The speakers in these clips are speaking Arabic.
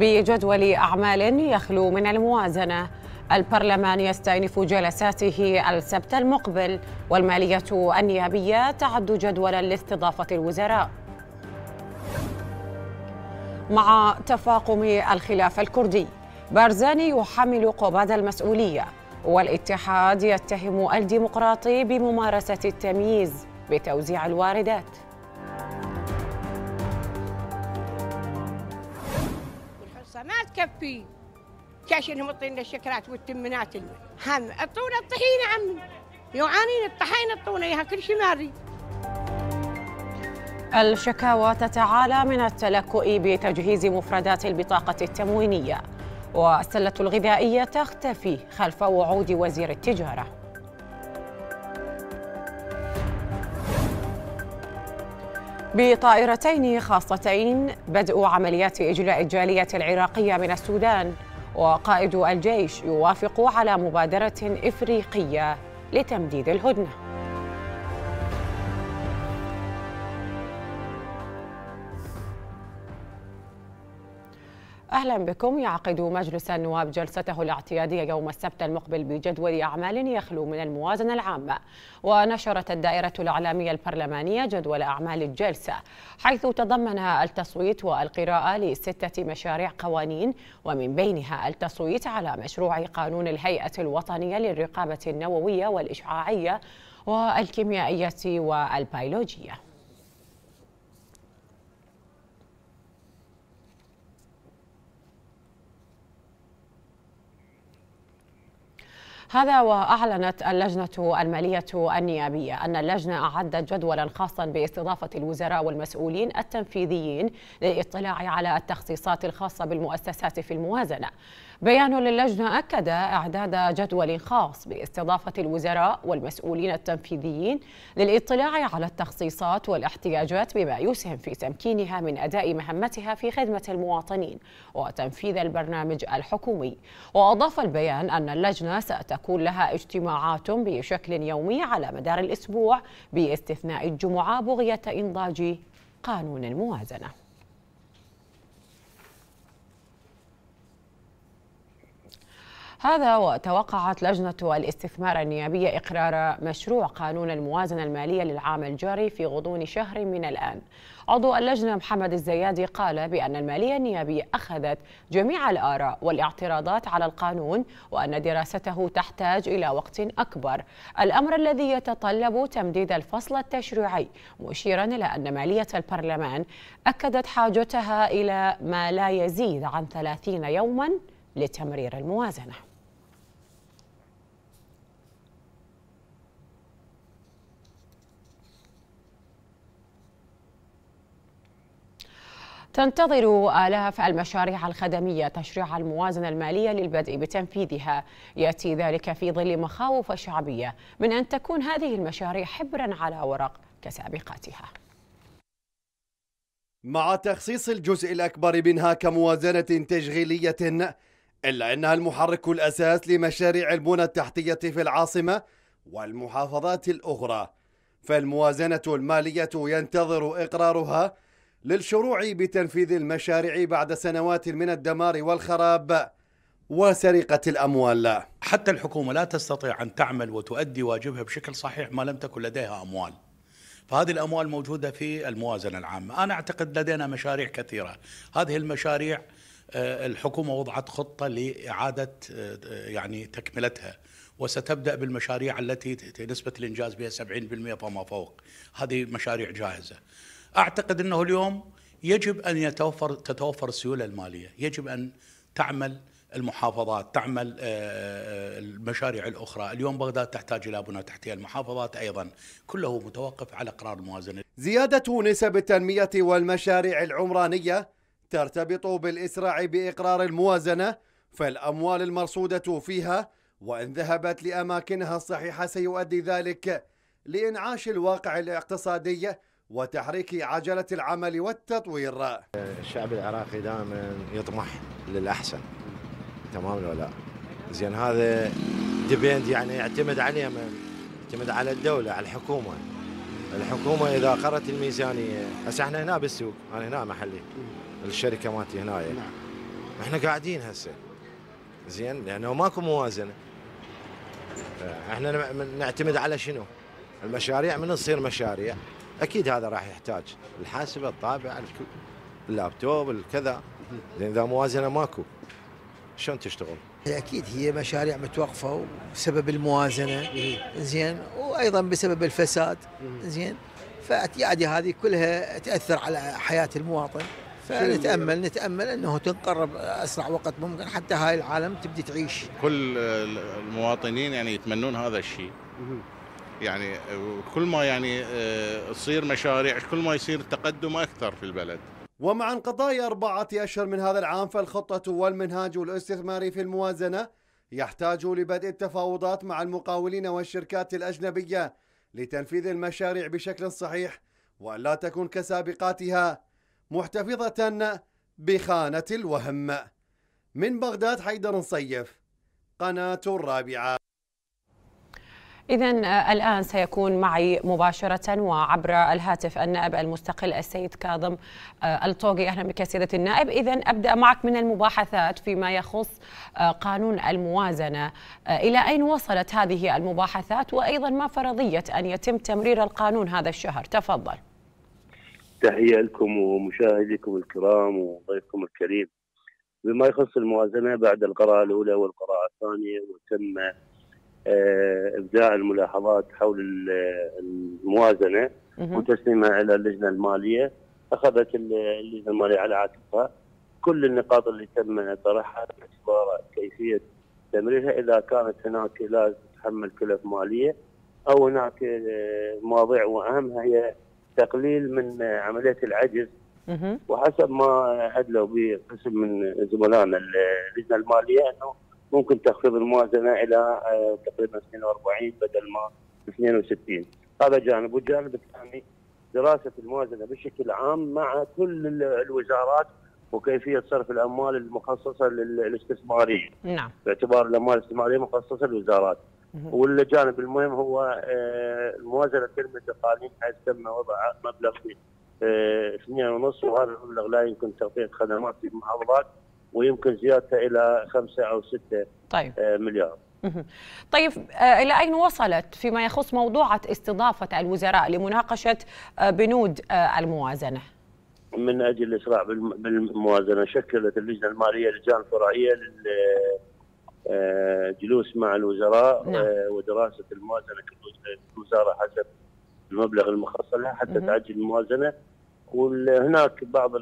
بجدول أعمال يخلو من الموازنة البرلمان يستأنف جلساته السبت المقبل والمالية النيابية تعد جدولا لاستضافة الوزراء مع تفاقم الخلاف الكردي بارزاني يحمل قباد المسؤولية والاتحاد يتهم الديمقراطي بممارسة التمييز بتوزيع الواردات الحصة ما تكفي كاش انهم يعطينا الشكرات والتمنات هم اعطونا الطحينه عمي يعانين الطحينه اعطونا اياها كل شيء ماري الشكاوى تتعالى من التلكؤ بتجهيز مفردات البطاقة التموينية والسلة الغذائية تختفي خلف وعود وزير التجارة بطائرتين خاصتين بدء عمليات إجلاء الجالية العراقية من السودان وقائد الجيش يوافق على مبادرة إفريقية لتمديد الهدنه أهلا بكم يعقد مجلس النواب جلسته الاعتيادية يوم السبت المقبل بجدول أعمال يخلو من الموازنة العامة ونشرت الدائرة الإعلامية البرلمانية جدول أعمال الجلسة حيث تضمن التصويت والقراءة لستة مشاريع قوانين ومن بينها التصويت على مشروع قانون الهيئة الوطنية للرقابة النووية والإشعاعية والكيميائية والبيولوجية هذا وأعلنت اللجنة المالية النيابية أن اللجنة أعدت جدولا خاصا باستضافة الوزراء والمسؤولين التنفيذيين للاطلاع على التخصيصات الخاصة بالمؤسسات في الموازنة بيان للجنة أكد إعداد جدول خاص باستضافة الوزراء والمسؤولين التنفيذيين للاطلاع على التخصيصات والاحتياجات بما يسهم في تمكينها من أداء مهمتها في خدمة المواطنين وتنفيذ البرنامج الحكومي وأضاف البيان أن اللجنة ستكون لها اجتماعات بشكل يومي على مدار الأسبوع باستثناء الجمعة بغية إنضاج قانون الموازنة هذا وتوقعت لجنة الاستثمار النيابية إقرار مشروع قانون الموازنة المالية للعام الجاري في غضون شهر من الآن عضو اللجنة محمد الزيادي قال بأن المالية النيابية أخذت جميع الآراء والاعتراضات على القانون وأن دراسته تحتاج إلى وقت أكبر الأمر الذي يتطلب تمديد الفصل التشريعي مشيرا إلى أن مالية البرلمان أكدت حاجتها إلى ما لا يزيد عن 30 يوما لتمرير الموازنه تنتظر آلاف المشاريع الخدمية تشريع الموازنة المالية للبدء بتنفيذها يأتي ذلك في ظل مخاوف شعبية من أن تكون هذه المشاريع حبرا على ورق كسابقاتها مع تخصيص الجزء الأكبر منها كموازنة تشغيلية إلا أنها المحرك الأساس لمشاريع البنى التحتية في العاصمة والمحافظات الأخرى فالموازنة المالية ينتظر إقرارها للشروع بتنفيذ المشاريع بعد سنوات من الدمار والخراب وسرقة الأموال حتى الحكومة لا تستطيع أن تعمل وتؤدي واجبها بشكل صحيح ما لم تكن لديها أموال فهذه الأموال موجودة في الموازنة العامة أنا أعتقد لدينا مشاريع كثيرة هذه المشاريع آه، الحكومة وضعت خطة لإعادة آه، يعني تكملتها وستبدأ بالمشاريع التي نسبة الإنجاز بها 70% فما فوق هذه مشاريع جاهزة اعتقد انه اليوم يجب ان يتوفر تتوفر السيوله الماليه، يجب ان تعمل المحافظات تعمل آه، آه، المشاريع الأخرى اليوم بغداد تحتاج إلى بنى تحتية المحافظات أيضا كله متوقف على قرار الموازنه. زيادة نسب التنمية والمشاريع العمرانية ترتبط بالإسراع بإقرار الموازنة فالأموال المرصودة فيها وإن ذهبت لأماكنها الصحيحة سيؤدي ذلك لإنعاش الواقع الاقتصادي وتحريك عجلة العمل والتطوير الشعب العراقي دائما يطمح للأحسن تمام ولا لا زين هذا ديبيند يعني يعتمد عليه من يعتمد على الدولة على الحكومة الحكومة إذا قرت الميزانية هسه احنا هنا بالسوق أنا هنا محلي الشركة مالتي هنا نعم. احنا قاعدين هسه زين لأنه ماكو موازنة احنا نعتمد على شنو المشاريع من تصير مشاريع اكيد هذا راح يحتاج الحاسبه الطابعه اللابتوب الكذا لان اذا موازنه ماكو شلون تشتغل؟ هي اكيد هي مشاريع متوقفه بسبب الموازنه زين وايضا بسبب الفساد زين فاعتيادي هذه كلها تاثر على حياه المواطن فنتامل نتامل انه تنقرب اسرع وقت ممكن حتى هاي العالم تبدي تعيش كل المواطنين يعني يتمنون هذا الشيء يعني كل ما يعني آه، تصير مشاريع كل ما يصير تقدم اكثر في البلد ومع انقضاء أربعة أشهر من هذا العام فالخطة والمنهاج الاستثماري في الموازنة يحتاج لبدء التفاوضات مع المقاولين والشركات الأجنبية لتنفيذ المشاريع بشكل صحيح وألا تكون كسابقاتها محتفظة بخانة الوهم من بغداد حيدر صيف قناة الرابعة إذا آه، الآن سيكون معي مباشرة وعبر الهاتف النائب المستقل السيد كاظم آه، الطوقي أهلا بك سيدة النائب إذا أبدأ معك من المباحثات فيما يخص آه، قانون الموازنة إلى أين وصلت هذه المباحثات وأيضا ما فرضية أن يتم تمرير القانون هذا الشهر تفضل تحية لكم ومشاهديكم الكرام وضيفكم الكريم بما يخص الموازنة بعد القراءة الأولى والقراءة الثانية وتم آه، ابداء الملاحظات حول الموازنه وتسليمها الى اللجنه الماليه اخذت اللجنه الماليه على عاتقها كل النقاط اللي تم طرحها باعتبار كيفيه تمريرها اذا كانت هناك لا تتحمل كلف ماليه او هناك آه، مواضيع واهمها هي تقليل من عمليه العجز وحسب ما ادلوا به قسم من زملائنا اللجنه الماليه انه ممكن تخفيض الموازنه الى آه، تقريبا 42 بدل ما 62 هذا جانب والجانب الثاني دراسه الموازنه بشكل عام مع كل الوزارات وكيفيه صرف الاموال المخصصه للاستثماريه نعم باعتبار الاموال الاستثماريه مخصصه للوزارات والجانب المهم هو آه، الموازنه تم التقاليد حيث تم وضع مبلغ 2.5 آه، وهذا المبلغ لا يمكن تغطيه خدمات في المحافظات ويمكن زيادته الى خمسة او ستة طيب. آه، مليار طيب آه، إلى أين وصلت فيما يخص موضوعة استضافة الوزراء لمناقشة آه، بنود الموازنة؟ من أجل الإسراع بالموازنة شكلت اللجنة المالية لجان الفرعيه للجلوس مع الوزراء نعم. ودراسة الموازنة كل وزارة حسب المبلغ المخصص لها حتى تعجل الموازنة وهناك بعض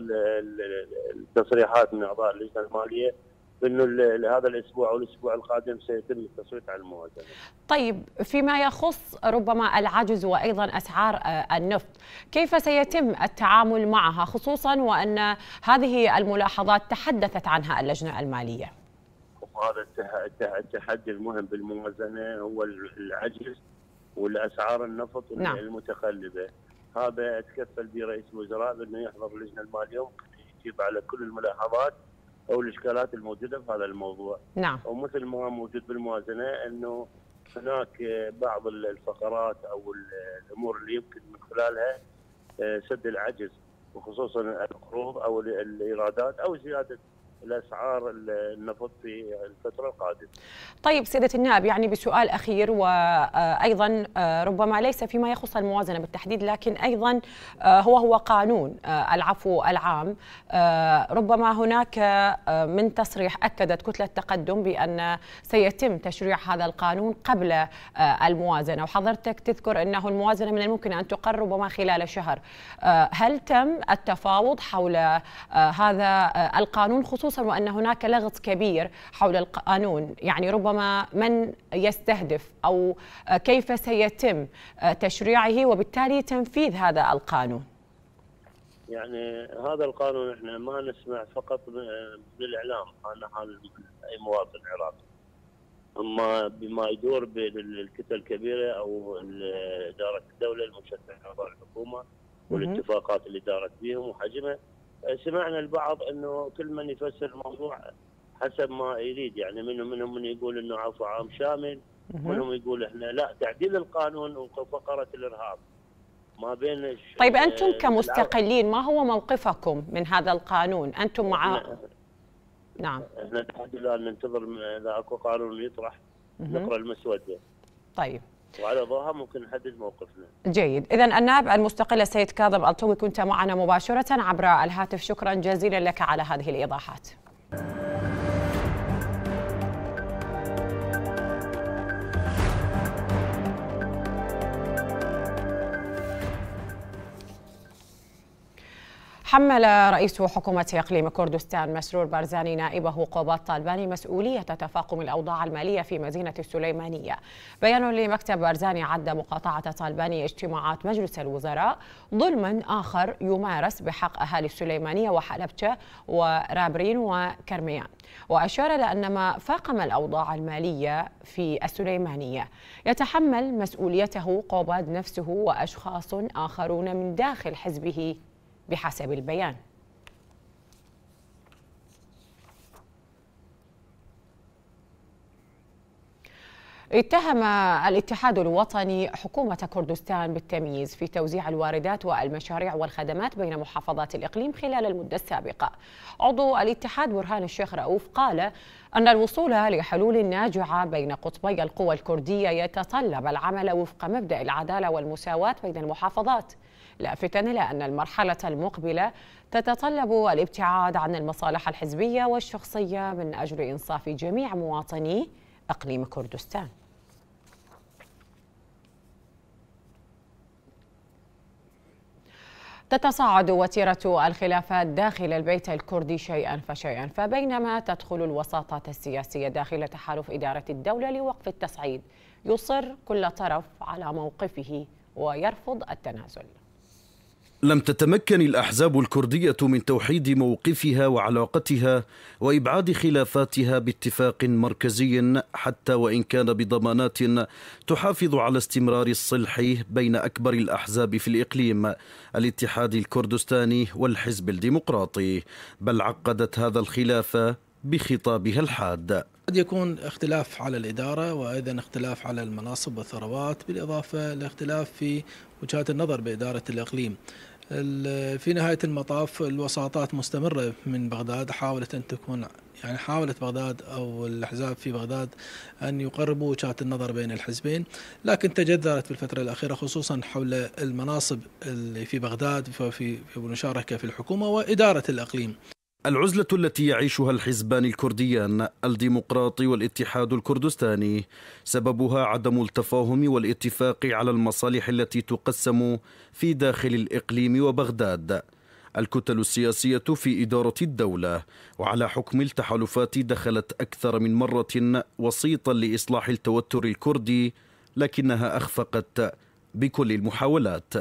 التصريحات من اعضاء اللجنه الماليه بانه هذا الاسبوع او الاسبوع القادم سيتم التصويت على الموازنه. طيب فيما يخص ربما العجز وايضا اسعار آه، النفط، كيف سيتم التعامل معها خصوصا وان هذه الملاحظات تحدثت عنها اللجنه الماليه؟ هذا التحدي المهم بالموازنه هو العجز والاسعار النفط نعم. المتقلبه. هذا اتكفل به رئيس الوزراء بانه يحضر اللجنه الماليه يجيب على كل الملاحظات او الاشكالات الموجوده في هذا الموضوع. نعم. ومثل ما موجود بالموازنه انه هناك بعض الفقرات او الامور اللي يمكن من خلالها آه، سد العجز وخصوصا القروض او الايرادات او زياده الاسعار النفط في الفتره القادمه. طيب سياده النائب يعني بسؤال اخير وايضا ربما ليس فيما يخص الموازنه بالتحديد لكن ايضا هو هو قانون العفو العام ربما هناك من تصريح اكدت كتله تقدم بان سيتم تشريع هذا القانون قبل الموازنه وحضرتك تذكر انه الموازنه من الممكن ان تقر ربما خلال شهر. هل تم التفاوض حول هذا القانون خصوصا مصر وأن هناك لغط كبير حول القانون يعني ربما من يستهدف أو كيف سيتم تشريعه وبالتالي تنفيذ هذا القانون يعني هذا القانون احنا ما نسمع فقط بالاعلام عن حال اي مواطن عراقي اما بما يدور بين الكتل الكبيره او اداره الدوله المشتتة الحكومه والاتفاقات اللي دارت بهم وحجمها سمعنا البعض انه كل من يفسر الموضوع حسب ما يريد يعني منهم منهم من يقول انه عفو عام شامل منهم يقول احنا لا تعديل القانون وفقره الارهاب ما بين طيب انتم آه، كمستقلين ما هو موقفكم من هذا القانون؟ انتم مع نعم احنا لحد الان ننتظر اذا اكو قانون يطرح نقرا المسوده طيب وعلى ضوءها ممكن نحدد موقفنا جيد إذا النائب المستقل السيد كاظم الطوي كنت معنا مباشرة عبر الهاتف شكرا جزيلا لك على هذه الإيضاحات حمل رئيس حكومة إقليم كردستان مسرور بارزاني نائبه قباط طالباني مسؤولية تفاقم الأوضاع المالية في مدينة السليمانية بيان لمكتب بارزاني عد مقاطعة طالباني اجتماعات مجلس الوزراء ظلما آخر يمارس بحق أهالي السليمانية وحلبشة ورابرين وكرميان وأشار إلى أن ما فاقم الأوضاع المالية في السليمانية يتحمل مسؤوليته قباد نفسه وأشخاص آخرون من داخل حزبه بحسب البيان اتهم الاتحاد الوطني حكومة كردستان بالتمييز في توزيع الواردات والمشاريع والخدمات بين محافظات الإقليم خلال المدة السابقة عضو الاتحاد برهان الشيخ رؤوف قال أن الوصول لحلول ناجعة بين قطبي القوى الكردية يتطلب العمل وفق مبدأ العدالة والمساواة بين المحافظات لافتا إلى أن المرحلة المقبلة تتطلب الابتعاد عن المصالح الحزبية والشخصية من أجل إنصاف جميع مواطني أقليم كردستان تتصاعد وتيرة الخلافات داخل البيت الكردي شيئا فشيئا فبينما تدخل الوساطات السياسية داخل تحالف إدارة الدولة لوقف التصعيد يصر كل طرف على موقفه ويرفض التنازل لم تتمكن الأحزاب الكردية من توحيد موقفها وعلاقتها وإبعاد خلافاتها باتفاق مركزي حتى وإن كان بضمانات تحافظ على استمرار الصلح بين أكبر الأحزاب في الإقليم الاتحاد الكردستاني والحزب الديمقراطي بل عقدت هذا الخلاف بخطابها الحاد قد يكون اختلاف على الإدارة وأيضا اختلاف على المناصب والثروات بالإضافة لاختلاف في وجهات النظر بإدارة الإقليم في نهاية المطاف الوساطات مستمرة من بغداد حاولت أن تكون يعني حاولت بغداد أو الأحزاب في بغداد أن يقربوا وجهات النظر بين الحزبين لكن تجذرت في الفترة الأخيرة خصوصا حول المناصب اللي في بغداد وفي المشاركة في الحكومة وإدارة الأقليم العزلة التي يعيشها الحزبان الكرديان الديمقراطي والاتحاد الكردستاني سببها عدم التفاهم والاتفاق على المصالح التي تقسم في داخل الإقليم وبغداد الكتل السياسية في إدارة الدولة وعلى حكم التحالفات دخلت أكثر من مرة وسيطا لإصلاح التوتر الكردي لكنها أخفقت بكل المحاولات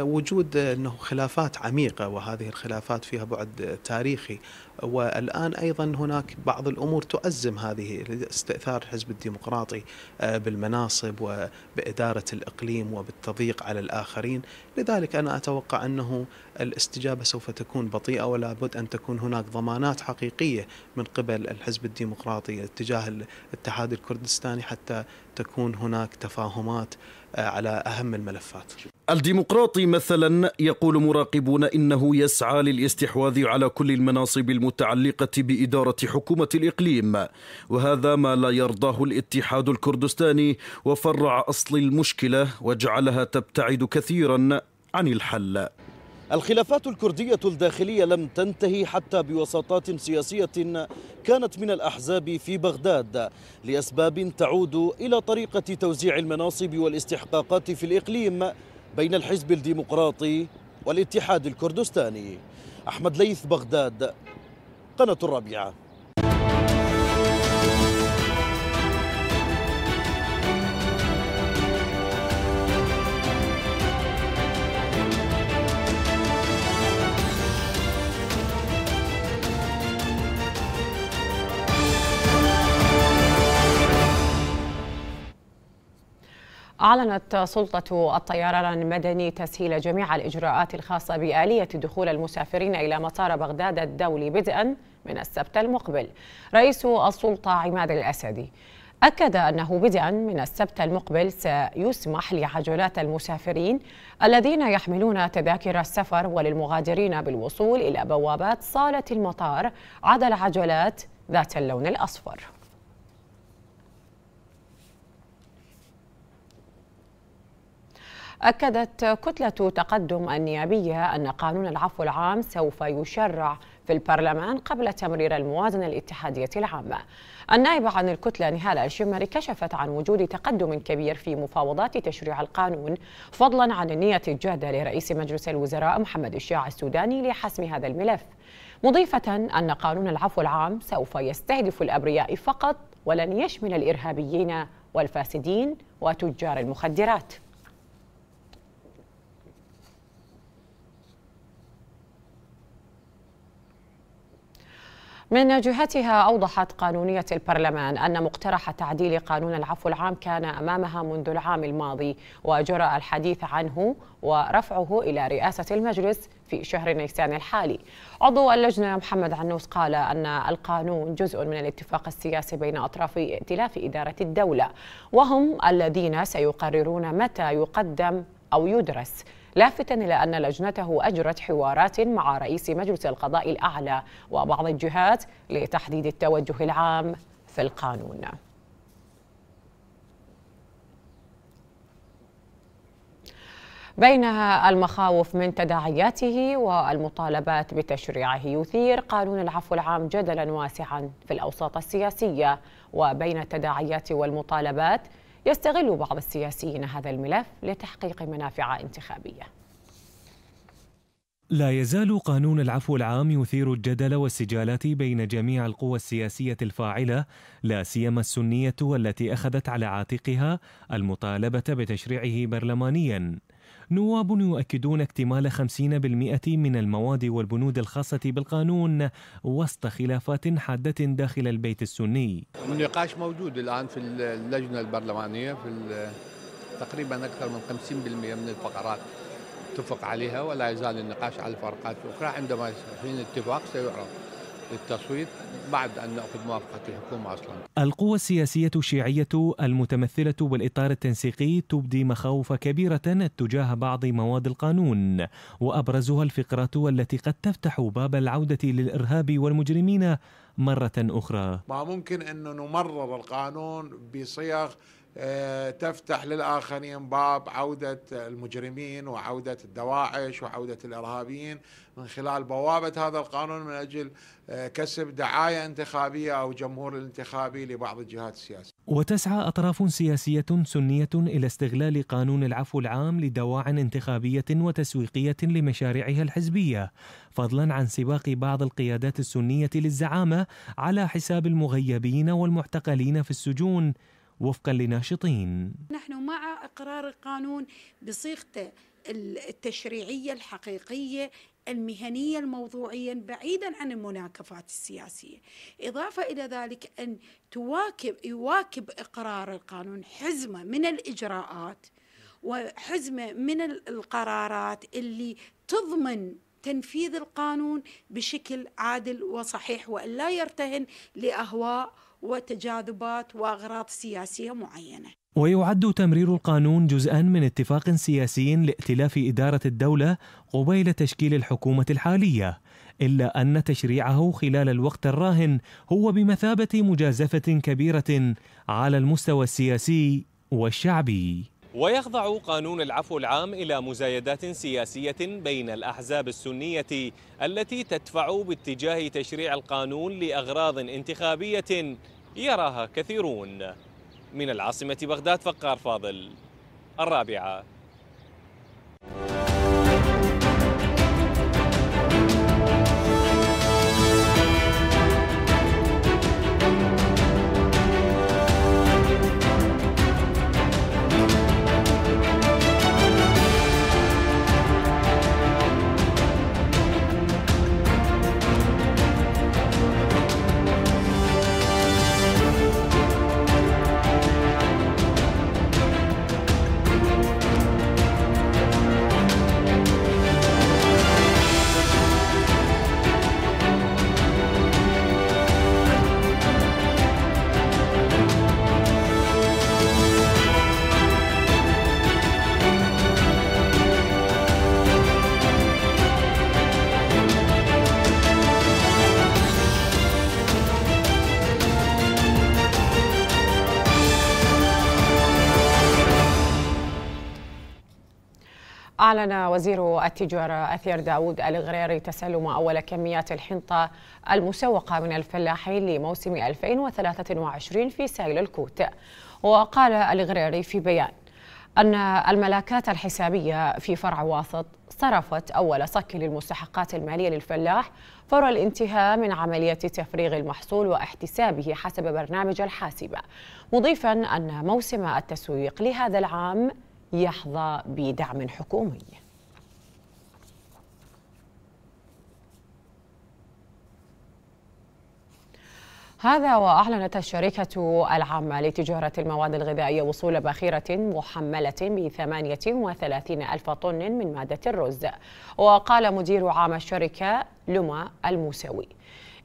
وجود انه خلافات عميقه وهذه الخلافات فيها بعد تاريخي والان ايضا هناك بعض الامور تؤزم هذه استئثار الحزب الديمقراطي آه، بالمناصب وباداره الاقليم وبالتضييق على الاخرين، لذلك انا اتوقع انه الاستجابه سوف تكون بطيئه ولا بد ان تكون هناك ضمانات حقيقيه من قبل الحزب الديمقراطي اتجاه الاتحاد الكردستاني حتى تكون هناك تفاهمات آه، على أهم الملفات الديمقراطي مثلا يقول مراقبون انه يسعى للاستحواذ على كل المناصب المتعلقه باداره حكومه الاقليم وهذا ما لا يرضاه الاتحاد الكردستاني وفرع اصل المشكله وجعلها تبتعد كثيرا عن الحل الخلافات الكردية الداخلية لم تنتهي حتى بوساطات سياسية كانت من الأحزاب في بغداد لأسباب تعود إلى طريقة توزيع المناصب والاستحقاقات في الإقليم بين الحزب الديمقراطي والاتحاد الكردستاني أحمد ليث بغداد قناة الرابعة أعلنت سلطة الطيران المدني تسهيل جميع الإجراءات الخاصة بآلية دخول المسافرين إلى مطار بغداد الدولي بدءا من السبت المقبل رئيس السلطة عماد الأسدي أكد أنه بدءا من السبت المقبل سيسمح لعجلات المسافرين الذين يحملون تذاكر السفر وللمغادرين بالوصول إلى بوابات صالة المطار عدا العجلات ذات اللون الأصفر أكدت كتلة تقدم النيابية أن قانون العفو العام سوف يشرع في البرلمان قبل تمرير الموازنة الاتحادية العامة النائبة عن الكتلة نهال الشمري كشفت عن وجود تقدم كبير في مفاوضات تشريع القانون فضلا عن النية الجادة لرئيس مجلس الوزراء محمد الشيع السوداني لحسم هذا الملف مضيفة أن قانون العفو العام سوف يستهدف الأبرياء فقط ولن يشمل الإرهابيين والفاسدين وتجار المخدرات من جهتها أوضحت قانونية البرلمان أن مقترح تعديل قانون العفو العام كان أمامها منذ العام الماضي وجرى الحديث عنه ورفعه إلى رئاسة المجلس في شهر نيسان الحالي عضو اللجنة محمد عنوس قال أن القانون جزء من الاتفاق السياسي بين أطراف ائتلاف إدارة الدولة وهم الذين سيقررون متى يقدم أو يدرس لافتا إلى أن لجنته أجرت حوارات مع رئيس مجلس القضاء الأعلى وبعض الجهات لتحديد التوجه العام في القانون بين المخاوف من تداعياته والمطالبات بتشريعه يثير قانون العفو العام جدلا واسعا في الاوساط السياسيه وبين التداعيات والمطالبات يستغل بعض السياسيين هذا الملف لتحقيق منافع انتخابيه لا يزال قانون العفو العام يثير الجدل والسجالات بين جميع القوى السياسيه الفاعله لا سيما السنيه والتي اخذت على عاتقها المطالبه بتشريعه برلمانيا نواب يؤكدون اكتمال 50% من المواد والبنود الخاصة بالقانون وسط خلافات حادة داخل البيت السني النقاش موجود الآن في اللجنة البرلمانية في تقريبا أكثر من 50% من الفقرات اتفق عليها ولا يزال النقاش على الفرقات الأخرى عندما حين اتفاق سيعرف للتصويت بعد أن نأخذ موافقة الحكومة أصلا القوى السياسية الشيعية المتمثلة بالإطار التنسيقي تبدي مخاوف كبيرة تجاه بعض مواد القانون وأبرزها الفقرات التي قد تفتح باب العودة للإرهاب والمجرمين مرة أخرى ما ممكن أنه نمرر القانون بصيغ آه، تفتح للآخرين باب عودة المجرمين وعودة الدواعش وعودة الإرهابيين من خلال بوابة هذا القانون من أجل آه، كسب دعاية انتخابية أو جمهور الانتخابي لبعض الجهات السياسية وتسعى أطراف سياسية سنية إلى استغلال قانون العفو العام لدواع انتخابية وتسويقية لمشاريعها الحزبية فضلا عن سباق بعض القيادات السنية للزعامة على حساب المغيبين والمعتقلين في السجون وفقا لناشطين نحن مع إقرار القانون بصيغته التشريعية الحقيقية المهنية الموضوعية بعيدا عن المناكفات السياسية إضافة إلى ذلك أن تواكب يواكب إقرار القانون حزمة من الإجراءات وحزمة من القرارات اللي تضمن تنفيذ القانون بشكل عادل وصحيح وأن لا يرتهن لأهواء وتجاذبات واغراض سياسيه معينه. ويعد تمرير القانون جزءا من اتفاق سياسي لائتلاف اداره الدوله قبيل تشكيل الحكومه الحاليه، الا ان تشريعه خلال الوقت الراهن هو بمثابه مجازفه كبيره على المستوى السياسي والشعبي. ويخضع قانون العفو العام إلى مزايدات سياسية بين الأحزاب السنية التي تدفع باتجاه تشريع القانون لأغراض انتخابية يراها كثيرون من العاصمة بغداد فقار فاضل الرابعة أعلن وزير التجارة أثير داود الغريري تسلم أول كميات الحنطة المسوقة من الفلاحين لموسم 2023 في سائل الكوت وقال الغريري في بيان أن الملاكات الحسابية في فرع واسط صرفت أول صك للمستحقات المالية للفلاح فور الانتهاء من عملية تفريغ المحصول واحتسابه حسب برنامج الحاسبة مضيفا أن موسم التسويق لهذا العام يحظى بدعم حكومي هذا وأعلنت الشركة العامة لتجارة المواد الغذائية وصول باخرة محملة ب 38 ألف طن من مادة الرز وقال مدير عام الشركة لما الموسوي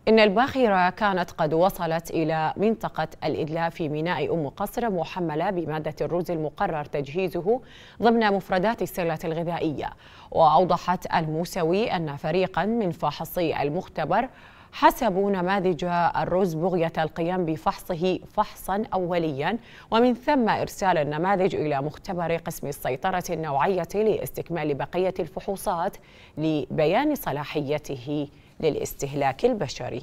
إن الباخرة كانت قد وصلت إلى منطقة الإدلاء في ميناء أم قصر محملة بمادة الرز المقرر تجهيزه ضمن مفردات السلة الغذائية وأوضحت الموسوي أن فريقا من فاحصي المختبر حسبوا نماذج الرز بغية القيام بفحصه فحصا أوليا ومن ثم إرسال النماذج إلى مختبر قسم السيطرة النوعية لاستكمال بقية الفحوصات لبيان صلاحيته للاستهلاك البشري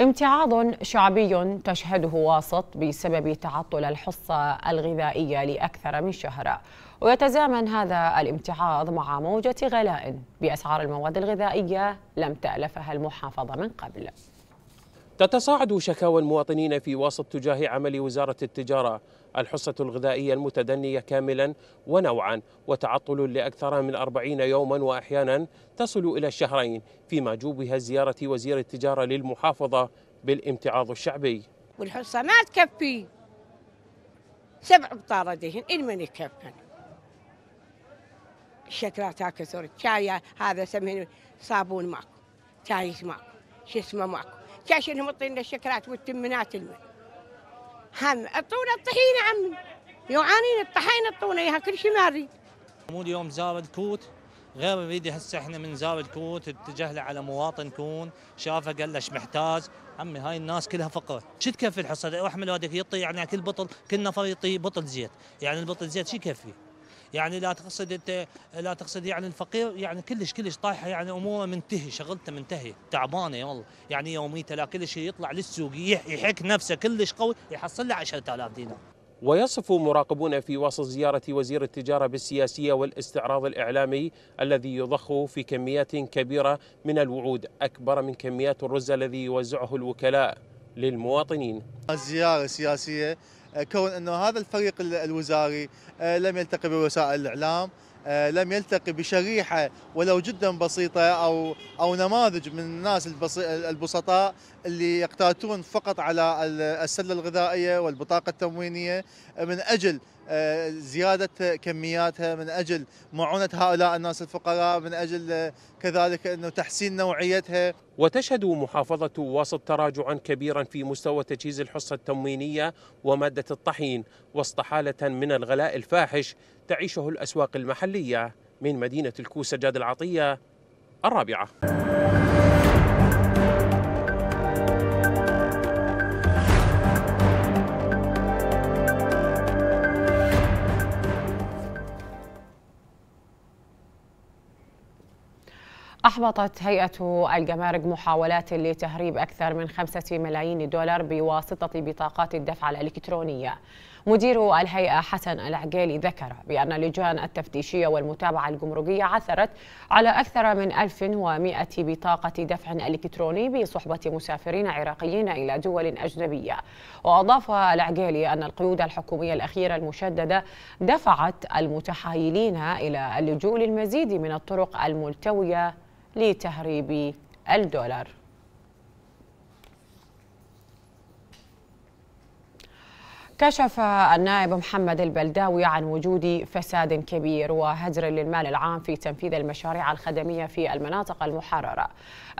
امتعاض شعبي تشهده واسط بسبب تعطل الحصة الغذائية لأكثر من شهر ويتزامن هذا الامتعاض مع موجة غلاء بأسعار المواد الغذائية لم تألفها المحافظة من قبل تتصاعد شكاوى المواطنين في واسط تجاه عمل وزارة التجارة الحصة الغذائية المتدنية كاملا ونوعا وتعطل لأكثر من 40 يوما وأحيانا تصل إلى الشهرين فيما جوبها زيارة وزير التجارة للمحافظة بالامتعاض الشعبي والحصة ما تكفي سبع بطارة دهن المن يكفن الشكلات كثر الشاي هذا سمه صابون ماكو شاي ماكو شو اسمه ماكو شاش انهم يعطينا الشكلات والتمنات المن هم الطونة الطحينة عمي يعانين الطحينة الطونة ياها كل شيء ماري مو اليوم زار كوت غير نريد هسه احنا من زار كوت اتجه له على مواطن كون شافه قال له ايش محتاج عمي هاي الناس كلها فقره شو تكفي الحصه احمل وادك يطي يعني كل بطل كل نفر يطي بطل زيت يعني البطل زيت شو يكفي يعني لا تقصد انت لا تقصد يعني الفقير يعني كلش كلش طايحه يعني اموره منتهي شغلته منتهي تعبانه والله يعني يوميته لا كل شيء يطلع للسوق يحك نفسه كلش قوي يحصل له 10000 دينار ويصف مراقبون في وسط زيارة وزير التجارة بالسياسية والاستعراض الإعلامي الذي يضخ في كميات كبيرة من الوعود أكبر من كميات الرز الذي يوزعه الوكلاء للمواطنين الزيارة السياسية كون انه هذا الفريق الوزاري آه، لم يلتقي بوسائل الاعلام آه، لم يلتقي بشريحه ولو جدا بسيطه او او نماذج من الناس البسطاء اللي يقتاتون فقط على السله الغذائيه والبطاقه التموينيه آه، من اجل آه، زياده كمياتها من اجل معونه هؤلاء الناس الفقراء من اجل كذلك انه تحسين نوعيتها وتشهد محافظه واسط تراجعا كبيرا في مستوى تجهيز الحصه التموينيه وماده الطحين وسط حاله من الغلاء الفاحش تعيشه الأسواق المحلية من مدينة الكوسة جاد العطية الرابعة أحبطت هيئة الجمارك محاولات لتهريب أكثر من خمسة ملايين دولار بواسطة بطاقات الدفع الإلكترونية مدير الهيئة حسن العقيلي ذكر بأن اللجان التفتيشية والمتابعة الجمركية عثرت على أكثر من 1100 بطاقة دفع إلكتروني بصحبة مسافرين عراقيين إلى دول أجنبية وأضاف العقيلي أن القيود الحكومية الأخيرة المشددة دفعت المتحايلين إلى اللجوء للمزيد من الطرق الملتوية لتهريب الدولار كشف النائب محمد البلداوي عن وجود فساد كبير وهدر للمال العام في تنفيذ المشاريع الخدمية في المناطق المحررة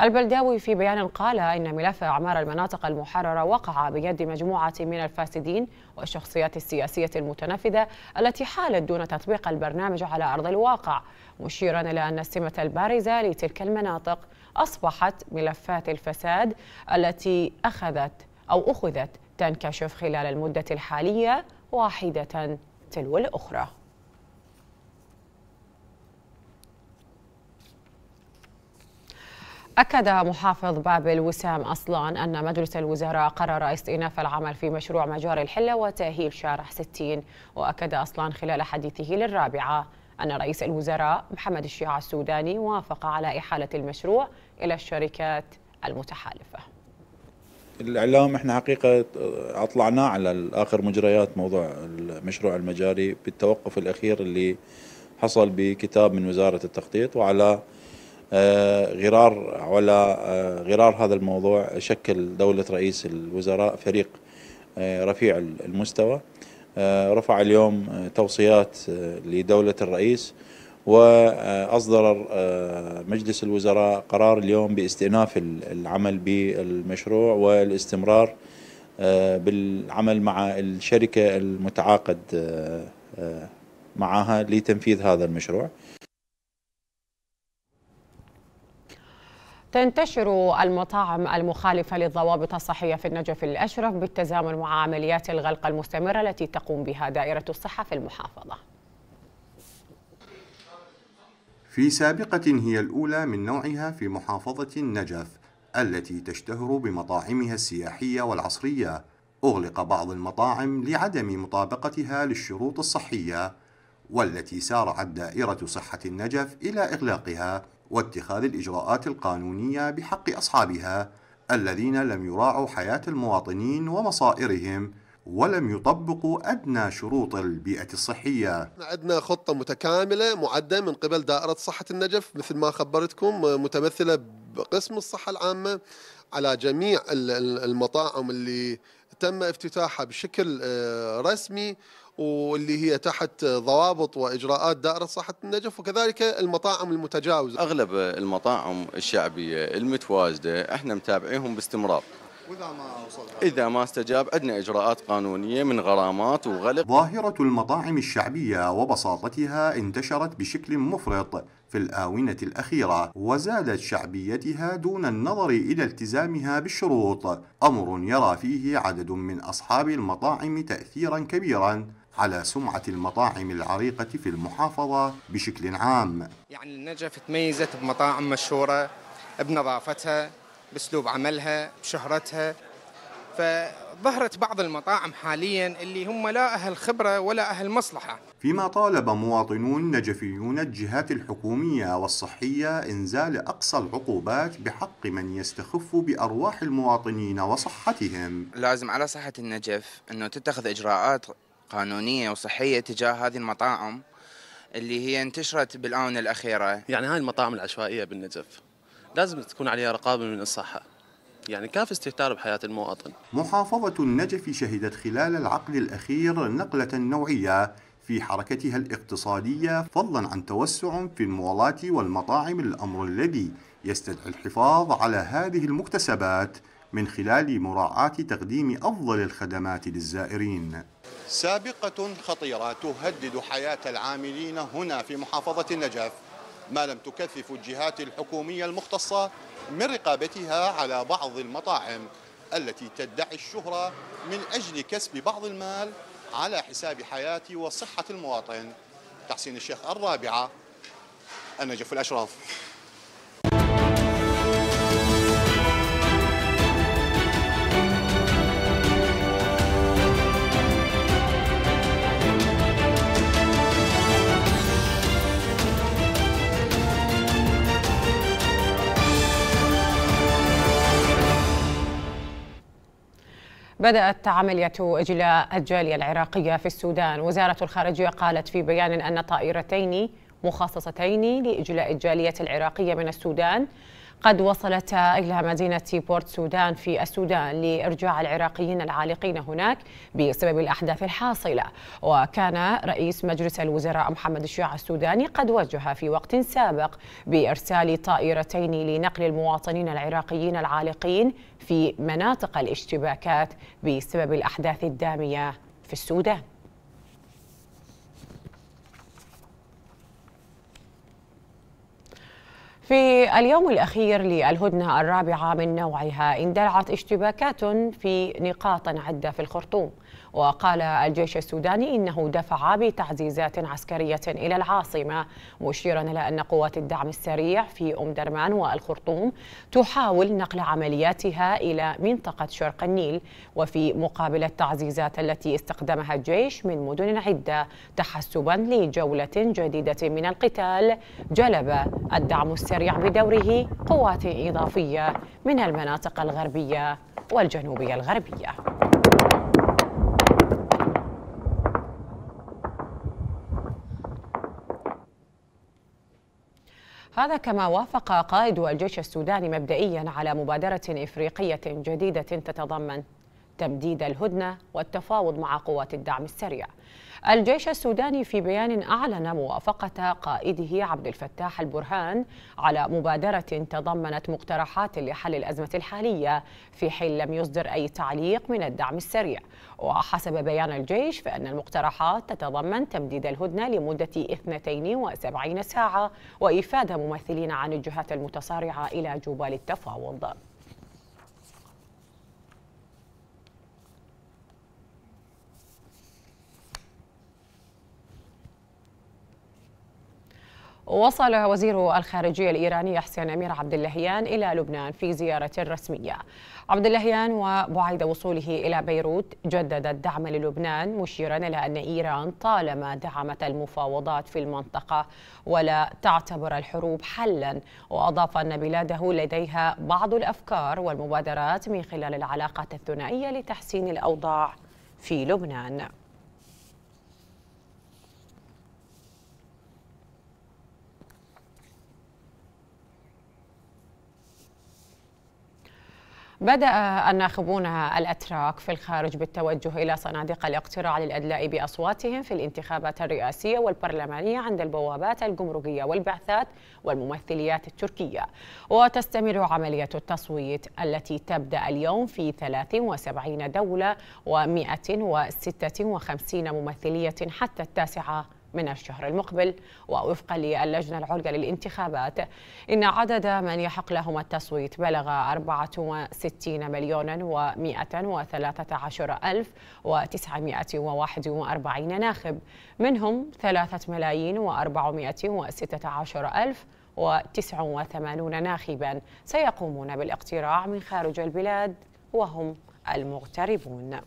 البلداوي في بيان قال إن ملف إعمار المناطق المحررة وقع بيد مجموعة من الفاسدين والشخصيات السياسية المتنفذة التي حالت دون تطبيق البرنامج على أرض الواقع مشيرا إلى أن السمة البارزة لتلك المناطق أصبحت ملفات الفساد التي أخذت أو أخذت تنكشف خلال المدة الحالية واحدة تلو الأخرى أكد محافظ بابل وسام أصلان أن مجلس الوزراء قرر استئناف العمل في مشروع مجار الحلة وتأهيل شارع 60 وأكد أصلان خلال حديثه للرابعة أن رئيس الوزراء محمد الشيعة السوداني وافق على إحالة المشروع إلى الشركات المتحالفة الاعلام احنا حقيقه اطلعناه على اخر مجريات موضوع المشروع المجاري بالتوقف الاخير اللي حصل بكتاب من وزاره التخطيط وعلى آه، غرار على آه، غرار هذا الموضوع شكل دوله رئيس الوزراء فريق آه، رفيع المستوى رفع اليوم توصيات لدوله الرئيس وأصدر آه، مجلس الوزراء قرار اليوم باستئناف العمل بالمشروع والاستمرار آه، بالعمل مع الشركة المتعاقد آه، معها لتنفيذ هذا المشروع تنتشر المطاعم المخالفة للضوابط الصحية في النجف الأشرف بالتزامن مع عمليات الغلق المستمرة التي تقوم بها دائرة الصحة في المحافظة في سابقة هي الأولى من نوعها في محافظة النجف التي تشتهر بمطاعمها السياحية والعصرية أغلق بعض المطاعم لعدم مطابقتها للشروط الصحية والتي سارعت دائرة صحة النجف إلى إغلاقها واتخاذ الإجراءات القانونية بحق أصحابها الذين لم يراعوا حياة المواطنين ومصائرهم ولم يطبقوا أدنى شروط البيئة الصحية عندنا خطة متكاملة معدة من قبل دائرة صحة النجف مثل ما خبرتكم متمثلة بقسم الصحة العامة على جميع المطاعم اللي تم افتتاحها بشكل آه، رسمي واللي هي تحت ضوابط واجراءات دائره صحه النجف وكذلك المطاعم المتجاوزه. اغلب المطاعم الشعبيه المتواجده احنا متابعيهم باستمرار واذا ما اذا ما استجاب عندنا اجراءات قانونيه من غرامات وغلق ظاهره المطاعم الشعبيه وبساطتها انتشرت بشكل مفرط في الآونة الأخيرة وزادت شعبيتها دون النظر إلى التزامها بالشروط أمر يرى فيه عدد من أصحاب المطاعم تأثيرا كبيرا على سمعة المطاعم العريقة في المحافظة بشكل عام يعني النجف تميزت بمطاعم مشهورة بنظافتها باسلوب عملها بشهرتها فظهرت بعض المطاعم حاليا اللي هم لا أهل خبرة ولا أهل مصلحة فيما طالب مواطنون نجفيون الجهات الحكومية والصحية إنزال أقصى العقوبات بحق من يستخف بأرواح المواطنين وصحتهم لازم على صحة النجف أنه تتخذ إجراءات قانونية وصحية تجاه هذه المطاعم اللي هي انتشرت بالآونة الأخيرة يعني هاي المطاعم العشوائية بالنجف لازم تكون عليها رقابه من الصحه يعني كاف استهتار بحياة المواطن محافظة النجف شهدت خلال العقد الأخير نقلة نوعية في حركتها الاقتصادية فضلا عن توسع في المولات والمطاعم الأمر الذي يستدعي الحفاظ على هذه المكتسبات من خلال مراعاة تقديم أفضل الخدمات للزائرين سابقة خطيرة تهدد حياة العاملين هنا في محافظة النجف ما لم تكثف الجهات الحكومية المختصة من رقابتها على بعض المطاعم التي تدعي الشهرة من أجل كسب بعض المال على حساب حياة وصحة المواطن تحسين الشيخ الرابعة النجف الأشرف بدأت عملية إجلاء الجالية العراقية في السودان وزارة الخارجية قالت في بيان أن طائرتين مخصصتين لإجلاء الجالية العراقية من السودان قد وصلت إلى مدينة بورت سودان في السودان لإرجاع العراقيين العالقين هناك بسبب الأحداث الحاصلة وكان رئيس مجلس الوزراء محمد الشيعة السوداني قد وجه في وقت سابق بإرسال طائرتين لنقل المواطنين العراقيين العالقين في مناطق الاشتباكات بسبب الأحداث الدامية في السودان في اليوم الأخير للهدنة الرابعة من نوعها اندلعت اشتباكات في نقاط عدة في الخرطوم وقال الجيش السوداني إنه دفع بتعزيزات عسكرية إلى العاصمة مشيرا إلى أن قوات الدعم السريع في أم درمان والخرطوم تحاول نقل عملياتها إلى منطقة شرق النيل وفي مقابل التعزيزات التي استخدمها الجيش من مدن عدة تحسبا لجولة جديدة من القتال جلب الدعم السريع بدوره قوات إضافية من المناطق الغربية والجنوبية الغربية هذا كما وافق قائد الجيش السوداني مبدئيا على مبادرة إفريقية جديدة تتضمن تمديد الهدنة والتفاوض مع قوات الدعم السريع الجيش السوداني في بيان أعلن موافقة قائده عبد الفتاح البرهان على مبادرة تضمنت مقترحات لحل الأزمة الحالية في حين لم يصدر أي تعليق من الدعم السريع وحسب بيان الجيش فإن المقترحات تتضمن تمديد الهدنة لمدة 72 ساعة وإفادة ممثلين عن الجهات المتصارعة إلى جبال التفاوض وصل وزير الخارجية الإيراني حسين أمير عبد اللهيان إلى لبنان في زيارة رسمية عبد اللهيان وبعد وصوله إلى بيروت جدد الدعم للبنان مشيرا إلى أن إيران طالما دعمت المفاوضات في المنطقة ولا تعتبر الحروب حلا وأضاف أن بلاده لديها بعض الأفكار والمبادرات من خلال العلاقات الثنائية لتحسين الأوضاع في لبنان بدأ الناخبون الأتراك في الخارج بالتوجه إلى صناديق الاقتراع للأدلاء بأصواتهم في الانتخابات الرئاسية والبرلمانية عند البوابات الجمركية والبعثات والممثليات التركية وتستمر عملية التصويت التي تبدأ اليوم في 73 دولة و156 ممثلية حتى التاسعة من الشهر المقبل ووفقا للجنة العليا للانتخابات إن عدد من يحق لهم التصويت بلغ 64 مليون و113 ألف و941 ناخب منهم 3 ملايين و416 ألف و89 ناخبا سيقومون بالاقتراع من خارج البلاد وهم المغتربون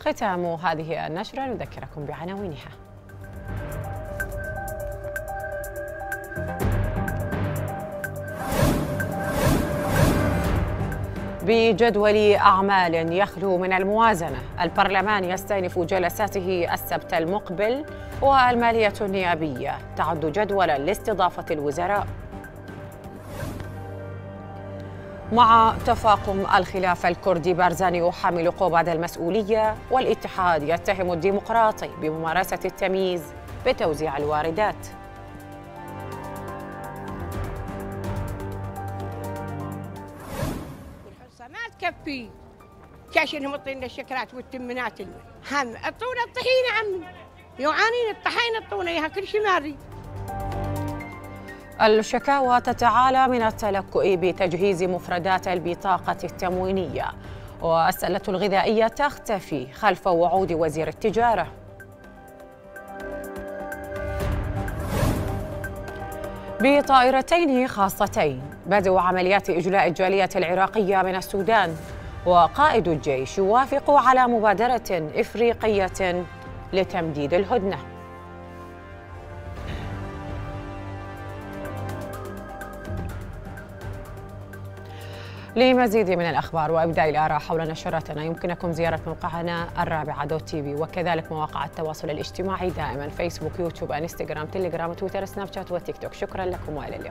ختام هذه النشرة نذكركم بعناوينها بجدول أعمال يخلو من الموازنة البرلمان يستأنف جلساته السبت المقبل والمالية النيابية تعد جدولا لاستضافة الوزراء مع تفاقم الخلاف الكردي بارزاني يحمل قبعد المسؤولية والاتحاد يتهم الديمقراطي بممارسة التمييز بتوزيع الواردات ما تكفي كاش انهم يعطينا الشكرات والتمنات هم اعطونا الطحينه عمي يعانين الطحينه اعطونا اياها كل شيء ماري الشكاوى تتعالى من التلكؤ بتجهيز مفردات البطاقة التموينية والسلة الغذائية تختفي خلف وعود وزير التجارة بطائرتين خاصتين بدأوا عمليات إجلاء الجالية العراقية من السودان وقائد الجيش يوافق على مبادرة إفريقية لتمديد الهدنه لمزيد من الأخبار وإبداء الآراء حول نشرتنا يمكنكم زيارة موقعنا الرابعة دوت تي في وكذلك مواقع التواصل الاجتماعي دائما فيسبوك يوتيوب انستغرام تليجرام تويتر سناب شات وتيك توك شكرا لكم وإلى اللقاء